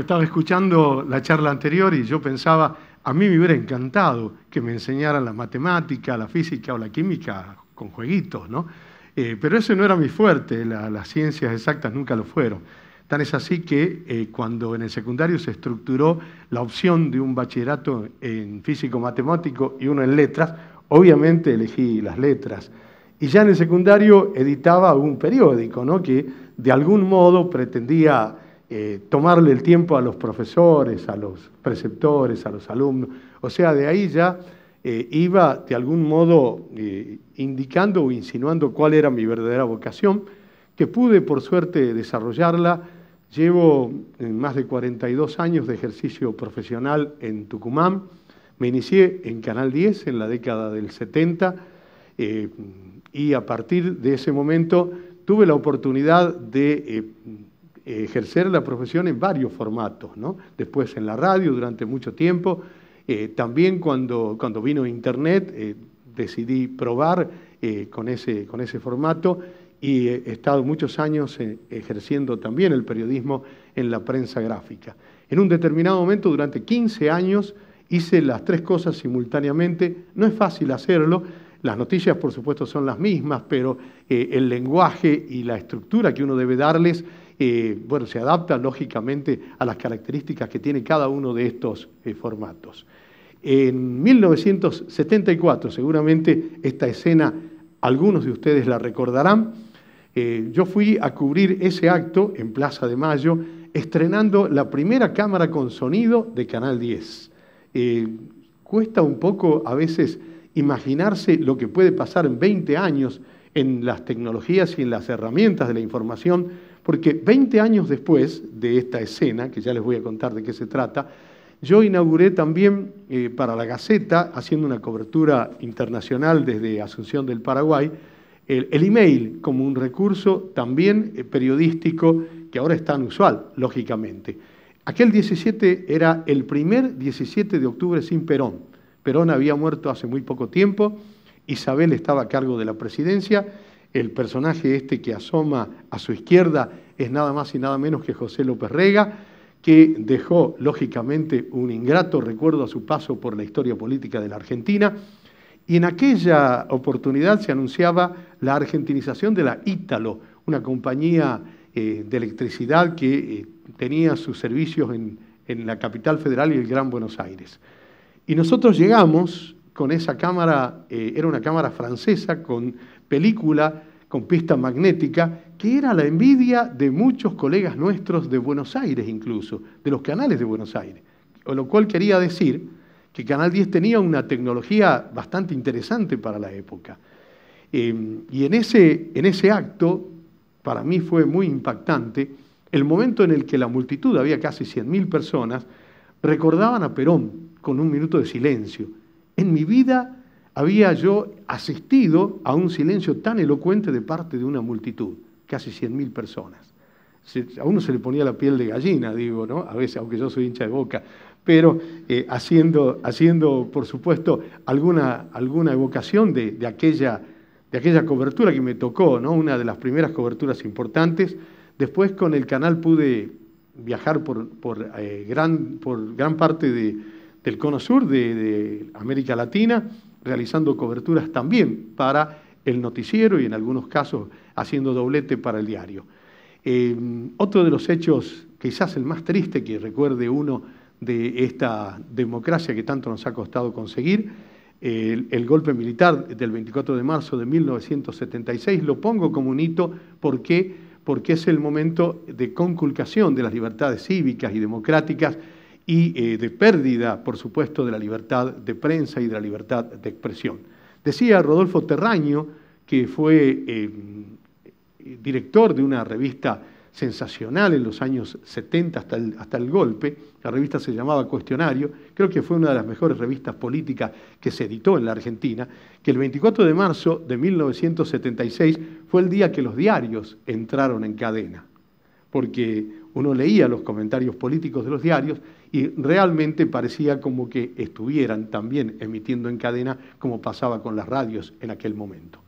estaba escuchando la charla anterior y yo pensaba, a mí me hubiera encantado que me enseñaran la matemática, la física o la química con jueguitos, ¿no? Eh, pero eso no era mi fuerte, las ciencias exactas nunca lo fueron. Tan es así que eh, cuando en el secundario se estructuró la opción de un bachillerato en físico-matemático y uno en letras, obviamente elegí las letras. Y ya en el secundario editaba un periódico, ¿no? Que de algún modo pretendía eh, tomarle el tiempo a los profesores, a los preceptores, a los alumnos. O sea, de ahí ya eh, iba de algún modo eh, indicando o insinuando cuál era mi verdadera vocación, que pude por suerte desarrollarla. Llevo más de 42 años de ejercicio profesional en Tucumán. Me inicié en Canal 10 en la década del 70 y a partir de ese momento tuve la oportunidad de eh, ejercer la profesión en varios formatos, Después en la radio durante mucho tiempo, eh, también cuando, cuando vino Internet eh, decidí probar con, ese, con ese formato y he estado muchos años ejerciendo también el periodismo en la prensa gráfica. En un determinado momento, durante 15 años, hice las tres cosas simultáneamente. No es fácil hacerlo, las noticias, por supuesto, son las mismas, pero eh, el lenguaje y la estructura que uno debe darles, eh, bueno, se adapta lógicamente a las características que tiene cada uno de estos eh, formatos. En 1974, seguramente esta escena algunos de ustedes la recordarán, yo fui a cubrir ese acto en Plaza de Mayo, estrenando la primera cámara con sonido de Canal 10. cuesta un poco a veces imaginarse lo que puede pasar en 20 años en las tecnologías y en las herramientas de la información, porque 20 años después de esta escena, que ya les voy a contar de qué se trata, yo inauguré también eh, para la Gaceta, haciendo una cobertura internacional desde Asunción del Paraguay, el, email como un recurso también eh, periodístico que ahora es tan usual, lógicamente. Aquel 17 era el primer 17 de octubre sin Perón Perón había muerto hace muy poco tiempo, Isabel estaba a cargo de la presidencia, el personaje este que asoma a su izquierda es nada más y nada menos que José López Rega, que dejó lógicamente un ingrato recuerdo a su paso por la historia política de la Argentina. Y en aquella oportunidad se anunciaba la argentinización de la Ítalo, una compañía eh, de electricidad que eh, tenía sus servicios en, en la capital federal y el Gran Buenos Aires. Y nosotros llegamos con esa cámara, eh, era una cámara francesa con película, con pista magnética, que era la envidia de muchos colegas nuestros de Buenos Aires incluso, de los canales de Buenos Aires. O lo cual quería decir que Canal 10 tenía una tecnología bastante interesante para la época. Em, y en ese, en ese acto, para mí fue muy impactante, el momento en el que la multitud, había casi 100.000 personas, recordaban a Perón con un minuto de silencio. En mi vida había yo asistido a un silencio tan elocuente de parte de una multitud, casi 100.000 personas. A uno se le ponía la piel de gallina, digo, ¿no? A veces, aunque yo soy hincha de boca, pero eh, haciendo, haciendo, por supuesto, alguna, alguna evocación de, aquella, de aquella cobertura que me tocó, ¿no? Una de las primeras coberturas importantes. Después con el canal pude viajar por, eh, gran, por gran parte de, del Cono Sur, de, América Latina, realizando coberturas también para el noticiero y en algunos casos haciendo doblete para el diario. Em, otro de los hechos, quizás el más triste que recuerde uno de esta democracia que tanto nos ha costado conseguir, el, golpe militar del 24 de marzo de 1976, lo pongo como un hito porque, porque es el momento de conculcación de las libertades cívicas y democráticas y eh, de pérdida, por supuesto, de la libertad de prensa y de la libertad de expresión. Decía Rodolfo Terraño, que fue eh, director de una revista sensacional en los años 70 hasta el, hasta el golpe, la revista se llamaba Cuestionario, creo que fue una de las mejores revistas políticas que se editó en la Argentina, que el 24 de marzo de 1976 fue el día que los diarios entraron en cadena, porque uno leía los comentarios políticos de los diarios y realmente parecía como que estuvieran también emitiendo en cadena como pasaba con las radios en aquel momento.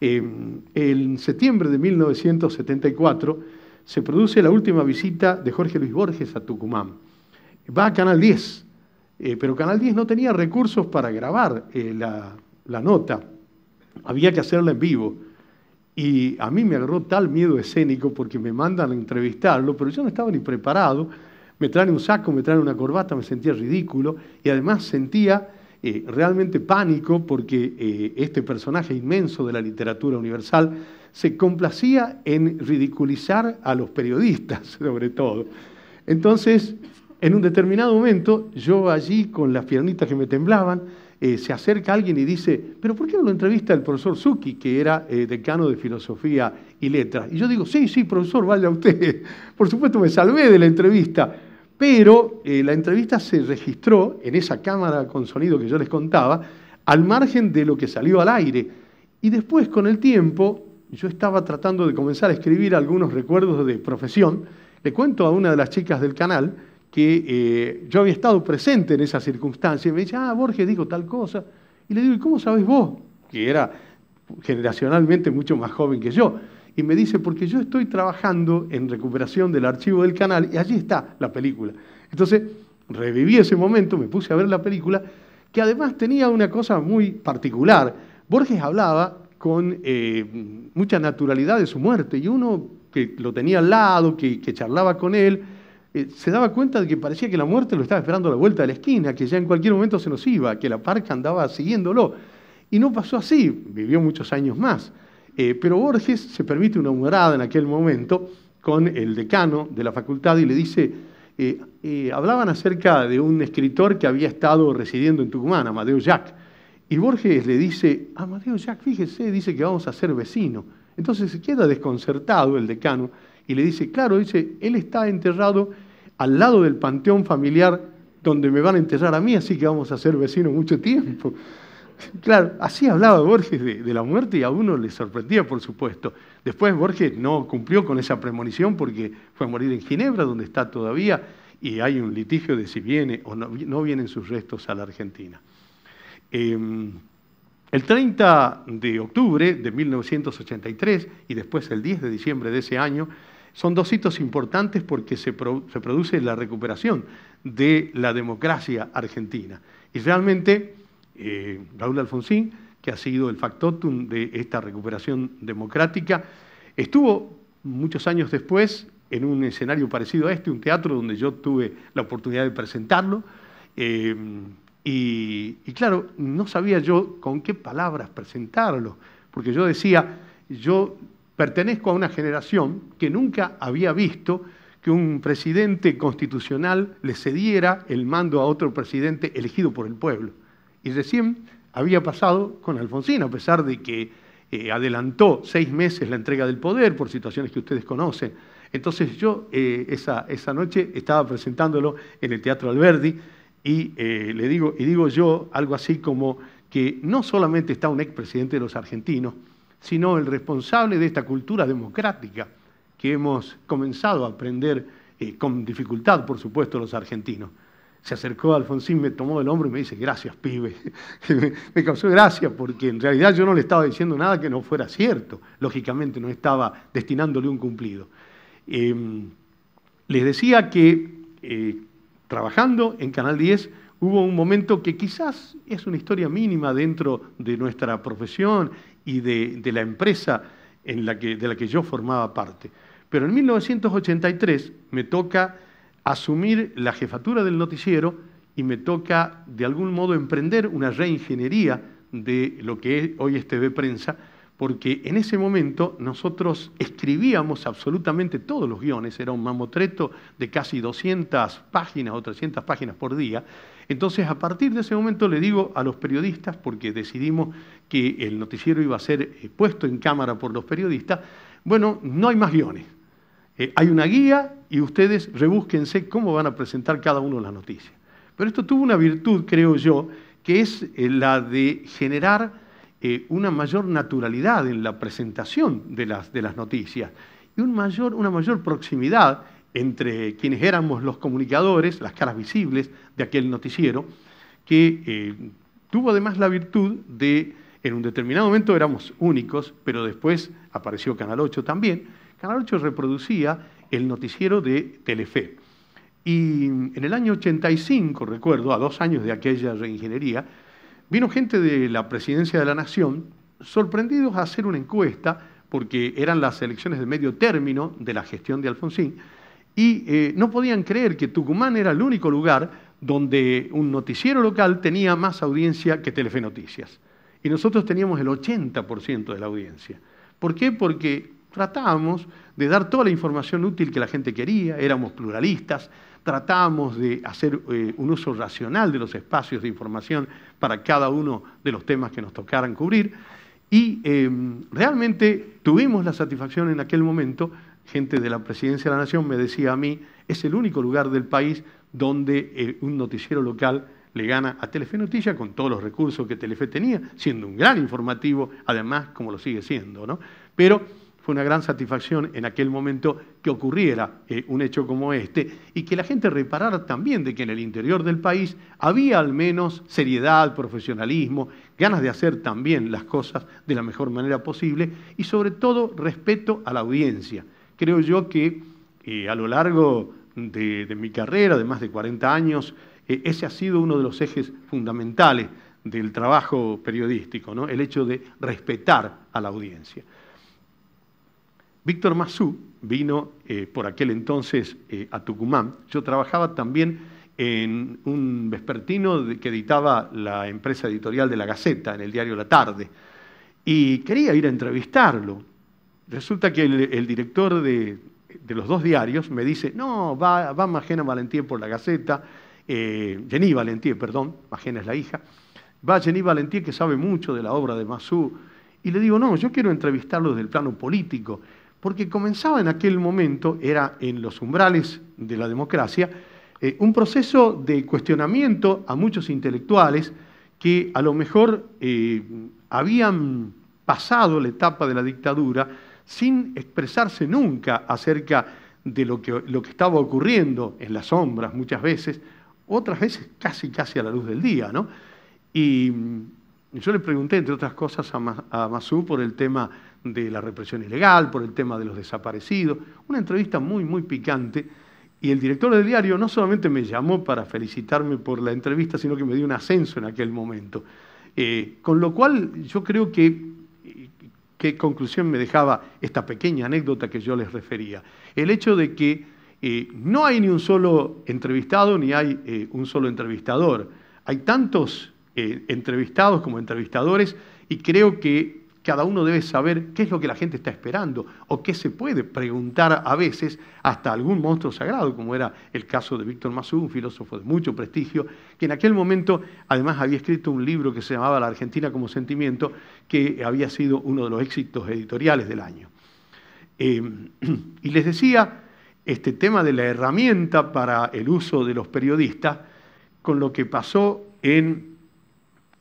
Em, en septiembre de 1974 se produce la última visita de Jorge Luis Borges a Tucumán. Va a Canal 10, eh, pero Canal 10 no tenía recursos para grabar eh, la, la nota, había que hacerla en vivo. Y a mí me agarró tal miedo escénico porque me mandan a entrevistarlo, pero yo no estaba ni preparado. Me traen un saco, me traen una corbata, me sentía ridículo y además sentía eh, realmente pánico porque eh, este personaje inmenso de la literatura universal se complacía en ridiculizar a los periodistas, sobre todo. Entonces, en un determinado momento, yo allí con las piernitas que me temblaban, eh, se acerca alguien y dice, pero ¿por qué no lo entrevista el profesor Zucchi, que era eh, decano de filosofía y letras? Y yo digo, sí, sí, profesor, vaya usted. Por supuesto, me salvé de la entrevista. Pero eh, la entrevista se registró en esa cámara con sonido que yo les contaba, al margen de lo que salió al aire. Y después, con el tiempo, yo estaba tratando de comenzar a escribir algunos recuerdos de profesión. Le cuento a una de las chicas del canal, que eh, yo había estado presente en esa circunstancia, y me dice, ah, Borges dijo tal cosa. Y le digo, ¿y cómo sabes vos? Que era generacionalmente mucho más joven que yo. Y me dice, porque yo estoy trabajando en recuperación del archivo del canal y allí está la película. Entonces, reviví ese momento, me puse a ver la película, que además tenía una cosa muy particular. Borges hablaba con eh, mucha naturalidad de su muerte y uno que lo tenía al lado, que charlaba con él, eh, se daba cuenta de que parecía que la muerte lo estaba esperando a la vuelta de la esquina, que ya en cualquier momento se nos iba, que la parca andaba siguiéndolo. Y no pasó así, vivió muchos años más. Eh, pero Borges se permite una humorada en aquel momento con el decano de la facultad y le dice, eh, hablaban acerca de un escritor que había estado residiendo en Tucumán, Amadeo Jack. Y Borges le dice, Amadeo Jack, fíjese, dice que vamos a ser vecino. Entonces se queda desconcertado el decano y le dice, claro, dice, él está enterrado al lado del panteón familiar donde me van a enterrar a mí, así que vamos a ser vecinos mucho tiempo. Claro, así hablaba Borges de, la muerte y a uno le sorprendía, por supuesto. Después Borges no cumplió con esa premonición porque fue a morir en Ginebra, donde está todavía, y hay un litigio de si viene o no, vienen sus restos a la Argentina. Em, el 30 de octubre de 1983 y después el 10 de diciembre de ese año, son dos hitos importantes porque se, produce la recuperación de la democracia argentina. Y realmente eh, Raúl Alfonsín, que ha sido el factotum de esta recuperación democrática, estuvo muchos años después en un escenario parecido a este, un teatro donde yo tuve la oportunidad de presentarlo. Eh, y, claro, no sabía yo con qué palabras presentarlo, porque yo decía, yo Pertenezco a una generación que nunca había visto que un presidente constitucional le cediera el mando a otro presidente elegido por el pueblo. Y recién había pasado con Alfonsín, a pesar de que eh, adelantó seis meses la entrega del poder por situaciones que ustedes conocen. Entonces yo eh, esa, esa, noche estaba presentándolo en el Teatro Alberdi y eh, le digo, y digo yo algo así como que no solamente está un expresidente de los argentinos, sino el responsable de esta cultura democrática que hemos comenzado a aprender eh, con dificultad, por supuesto, los argentinos. Se acercó a Alfonsín, me tomó del hombro y me dice, gracias, pibe. me causó gracia porque en realidad yo no le estaba diciendo nada que no fuera cierto. Lógicamente no estaba destinándole un cumplido. Em, les decía que eh, trabajando en Canal 10 hubo un momento que quizás es una historia mínima dentro de nuestra profesión y de, la empresa de la que yo formaba parte. Pero en 1983 me toca asumir la jefatura del noticiero y me toca de algún modo emprender una reingeniería de lo que hoy es este TV Prensa porque en ese momento nosotros escribíamos absolutamente todos los guiones, era un mamotreto de casi 200 páginas o 300 páginas por día. Entonces, a partir de ese momento le digo a los periodistas, porque decidimos que el noticiero iba a ser eh, puesto en cámara por los periodistas, bueno, no hay más guiones. Eh, hay una guía y ustedes rebúsquense cómo van a presentar cada uno las noticias. Pero esto tuvo una virtud, creo yo, que es eh, la de generar eh, una mayor naturalidad en la presentación de las, noticias y mayor, una mayor proximidad entre quienes éramos los comunicadores, las caras visibles de aquel noticiero, que eh, tuvo además la virtud de, en un determinado momento éramos únicos, pero después apareció Canal 8 también, Canal 8 reproducía el noticiero de Telefe. Y en el año 85, recuerdo, a dos años de aquella reingeniería, Vino gente de la presidencia de la Nación sorprendidos a hacer una encuesta, porque eran las elecciones de medio término de la gestión de Alfonsín, y eh, no podían creer que Tucumán era el único lugar donde un noticiero local tenía más audiencia que Telefe Noticias. Y nosotros teníamos el 80% de la audiencia. ¿Por qué? Porque tratábamos de dar toda la información útil que la gente quería, éramos pluralistas, tratábamos de hacer eh, un uso racional de los espacios de información para cada uno de los temas que nos tocaran cubrir. Y em, realmente tuvimos la satisfacción en aquel momento, gente de la Presidencia de la Nación me decía a mí, es el único lugar del país donde eh, un noticiero local le gana a Telefe Noticias con todos los recursos que Telefe tenía, siendo un gran informativo, además como lo sigue siendo. ¿no? Pero una gran satisfacción en aquel momento que ocurriera eh, un hecho como este y que la gente reparara también de que en el interior del país había al menos seriedad, profesionalismo, ganas de hacer también las cosas de la mejor manera posible y sobre todo respeto a la audiencia. Creo yo que eh, a lo largo de, mi carrera, de más de 40 años, eh, ese ha sido uno de los ejes fundamentales del trabajo periodístico, ¿no? el hecho de respetar a la audiencia. Víctor Masú vino eh, por aquel entonces eh, a Tucumán. Yo trabajaba también en un vespertino que editaba la empresa editorial de La Gaceta, en el diario La Tarde. Y quería ir a entrevistarlo. Resulta que el, director de, los dos diarios me dice, no, va, Magena Valentín por La Gaceta, Jenny eh, perdón, Magena es la hija, va Jenny Valentía que sabe mucho de la obra de Masú. Y le digo, no, yo quiero entrevistarlo desde el plano político porque comenzaba en aquel momento, era en los umbrales de la democracia, eh, un proceso de cuestionamiento a muchos intelectuales que a lo mejor eh, habían pasado la etapa de la dictadura sin expresarse nunca acerca de lo que, lo que estaba ocurriendo en las sombras muchas veces, otras veces casi casi a la luz del día, ¿no? Yo le pregunté, entre otras cosas, a Masú por el tema de la represión ilegal, por el tema de los desaparecidos, una entrevista muy, muy picante. Y el director del diario no solamente me llamó para felicitarme por la entrevista, sino que me dio un ascenso en aquel momento. Eh, con lo cual, yo creo que qué conclusión me dejaba esta pequeña anécdota que yo les refería. El hecho de que eh, no hay ni un solo entrevistado ni hay eh, un solo entrevistador. Hay tantos eh, entrevistados, como entrevistadores, y creo que cada uno debe saber qué es lo que la gente está esperando o qué se puede preguntar a veces hasta algún monstruo sagrado, como era el caso de Víctor Massú, un filósofo de mucho prestigio, que en aquel momento además había escrito un libro que se llamaba La Argentina como Sentimiento, que había sido uno de los éxitos editoriales del año. Eh, y les decía este tema de la herramienta para el uso de los periodistas con lo que pasó en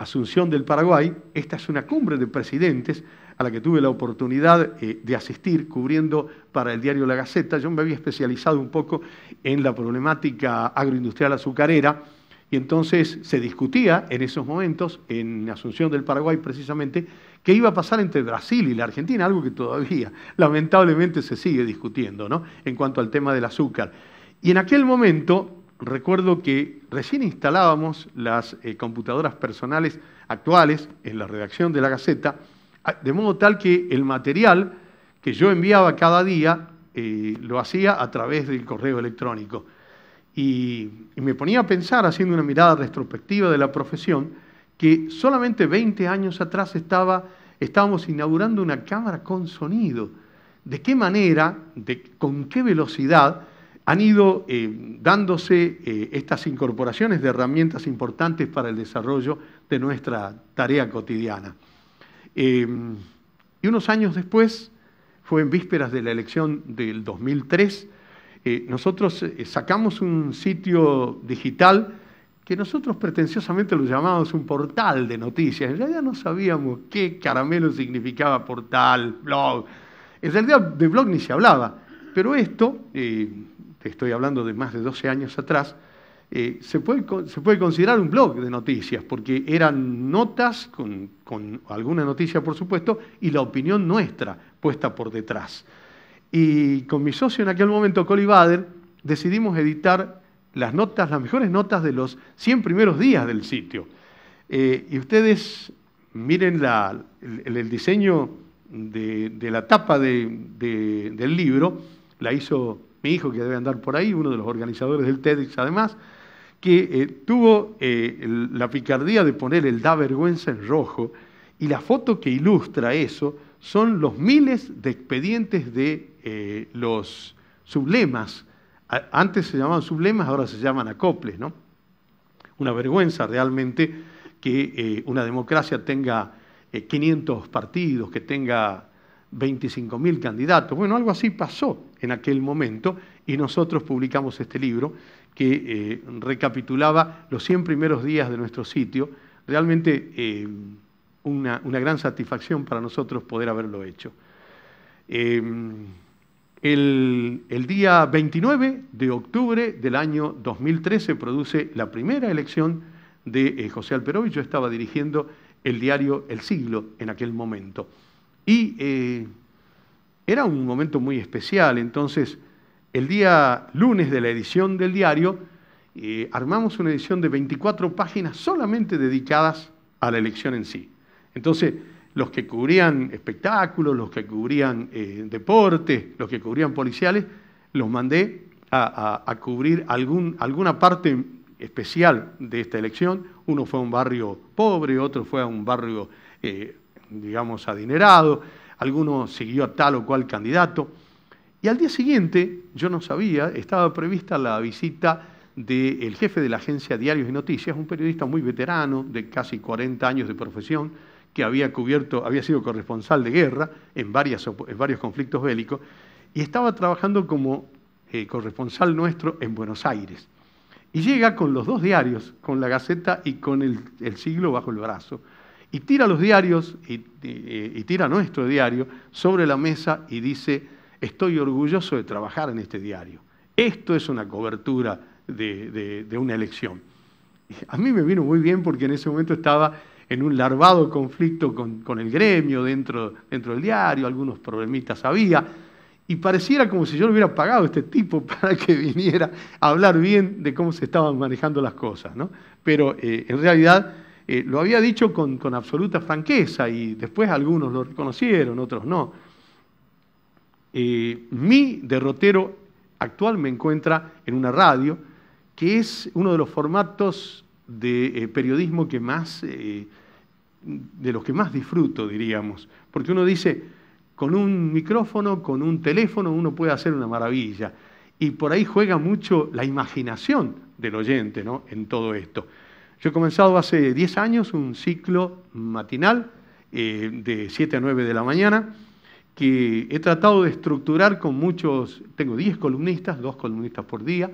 Asunción del Paraguay, esta es una cumbre de presidentes a la que tuve la oportunidad eh, de asistir cubriendo para el diario La Gaceta. Yo me había especializado un poco en la problemática agroindustrial azucarera y entonces se discutía en esos momentos, en Asunción del Paraguay precisamente, qué iba a pasar entre Brasil y la Argentina, algo que todavía lamentablemente se sigue discutiendo ¿no? en cuanto al tema del azúcar. Y en aquel momento recuerdo que recién instalábamos las eh, computadoras personales actuales en la redacción de la Gaceta, ah, de modo tal que el material que yo enviaba cada día eh, lo hacía a través del correo electrónico. Y, me ponía a pensar, haciendo una mirada retrospectiva de la profesión, que solamente 20 años atrás estaba, estábamos inaugurando una cámara con sonido. ¿De qué manera, de, con qué velocidad han ido eh, dándose eh, estas incorporaciones de herramientas importantes para el desarrollo de nuestra tarea cotidiana. Eh, y unos años después, fue en vísperas de la elección del 2003, nosotros sacamos un sitio digital que nosotros pretenciosamente lo llamábamos un portal de noticias. En realidad no sabíamos qué caramelo significaba portal, blog. En realidad de blog ni se hablaba. Pero esto, te estoy hablando de más de 12 años atrás, eh, se, puede, considerar un blog de noticias, porque eran notas con, alguna noticia, por supuesto, y la opinión nuestra puesta por detrás. Y con mi socio en aquel momento, Coli decidimos editar las notas, las mejores notas de los 100 primeros días del sitio. Eh, y ustedes miren el, diseño de, la tapa del libro, la hizo mi hijo que debe andar por ahí, uno de los organizadores del TEDx además, que eh, tuvo eh, la picardía de poner el da vergüenza en rojo y la foto que ilustra eso son los miles de expedientes de eh, los sublemas. Antes se llamaban sublemas, ahora se llaman acoples, ¿no? Una vergüenza realmente que una democracia tenga 500 partidos, que tenga 25.000 candidatos. Bueno, algo así pasó en aquel momento y nosotros publicamos este libro que eh, recapitulaba los 100 primeros días de nuestro sitio. Realmente eh, una, gran satisfacción para nosotros poder haberlo hecho. Eh, el, día 29 de octubre del año 2013 produce la primera elección de José Alperovich. Yo estaba dirigiendo el diario El Siglo en aquel momento. Y eh, era un momento muy especial, entonces el día lunes de la edición del diario eh, armamos una edición de 24 páginas solamente dedicadas a la elección en sí. Entonces, los que cubrían espectáculos, los que cubrían eh, deportes, los que cubrían policiales, los mandé a, cubrir alguna parte especial de esta elección. Uno fue a un barrio pobre, otro fue a un barrio digamos, adinerado, alguno siguió a tal o cual candidato. Y al día siguiente, yo no sabía, estaba prevista la visita del jefe de la agencia Diarios y Noticias, un periodista muy veterano, de casi 40 años de profesión, que había cubierto, había sido corresponsal de guerra en, varias, varios conflictos bélicos, y estaba trabajando como eh, corresponsal nuestro en Buenos Aires. Y llega con los dos diarios, con la Gaceta y con el siglo bajo el brazo y tira los diarios, y, tira nuestro diario, sobre la mesa y dice, estoy orgulloso de trabajar en este diario. Esto es una cobertura de, una elección. a mí me vino muy bien porque en ese momento estaba en un larvado conflicto con, el gremio dentro, dentro del diario, algunos problemitas había, y pareciera como si yo le hubiera pagado a este tipo para que viniera a hablar bien de cómo se estaban manejando las cosas, Pero eh, en realidad eh, lo había dicho con, absoluta franqueza y después algunos lo reconocieron, otros no. Eh, mi derrotero actual me encuentra en una radio, que es uno de los formatos de eh, periodismo que más, de los que más disfruto, diríamos. Porque uno dice, con un micrófono, con un teléfono, uno puede hacer una maravilla. Y por ahí juega mucho la imaginación del oyente ¿no? en todo esto. Yo he comenzado hace 10 años un ciclo matinal eh, de 7 a 9 de la mañana que he tratado de estructurar con muchos, tengo 10 columnistas, dos columnistas por día,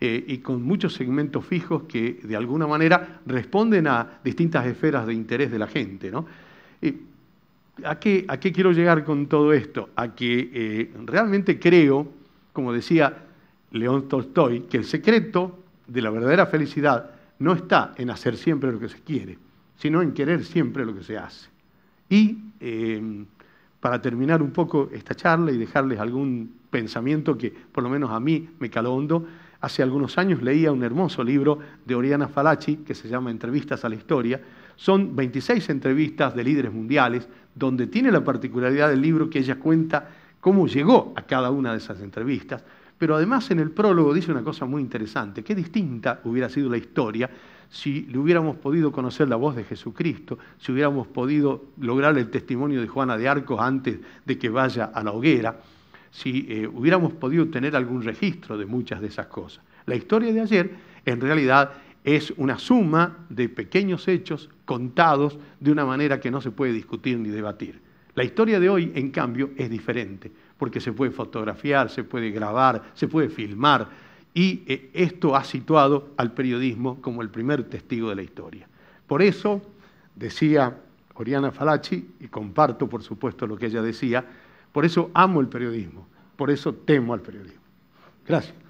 eh, y con muchos segmentos fijos que de alguna manera responden a distintas esferas de interés de la gente. Eh, ¿a, qué, ¿a, qué, quiero llegar con todo esto? A que realmente creo, como decía León Tolstoy, que el secreto de la verdadera felicidad no está en hacer siempre lo que se quiere, sino en querer siempre lo que se hace. Y eh, para terminar un poco esta charla y dejarles algún pensamiento que por lo menos a mí me caló hondo, hace algunos años leía un hermoso libro de Oriana Falachi que se llama Entrevistas a la Historia. Son 26 entrevistas de líderes mundiales donde tiene la particularidad del libro que ella cuenta cómo llegó a cada una de esas entrevistas. Pero además en el prólogo dice una cosa muy interesante. Qué distinta hubiera sido la historia si le hubiéramos podido conocer la voz de Jesucristo, si hubiéramos podido lograr el testimonio de Juana de Arcos antes de que vaya a la hoguera, si eh, hubiéramos podido tener algún registro de muchas de esas cosas. La historia de ayer, en realidad, es una suma de pequeños hechos contados de una manera que no se puede discutir ni debatir. La historia de hoy, en cambio, es diferente porque se puede fotografiar, se puede grabar, se puede filmar. Y eh, esto ha situado al periodismo como el primer testigo de la historia. Por eso, decía Oriana Falachi, y comparto por supuesto lo que ella decía, por eso amo el periodismo, por eso temo al periodismo. Gracias.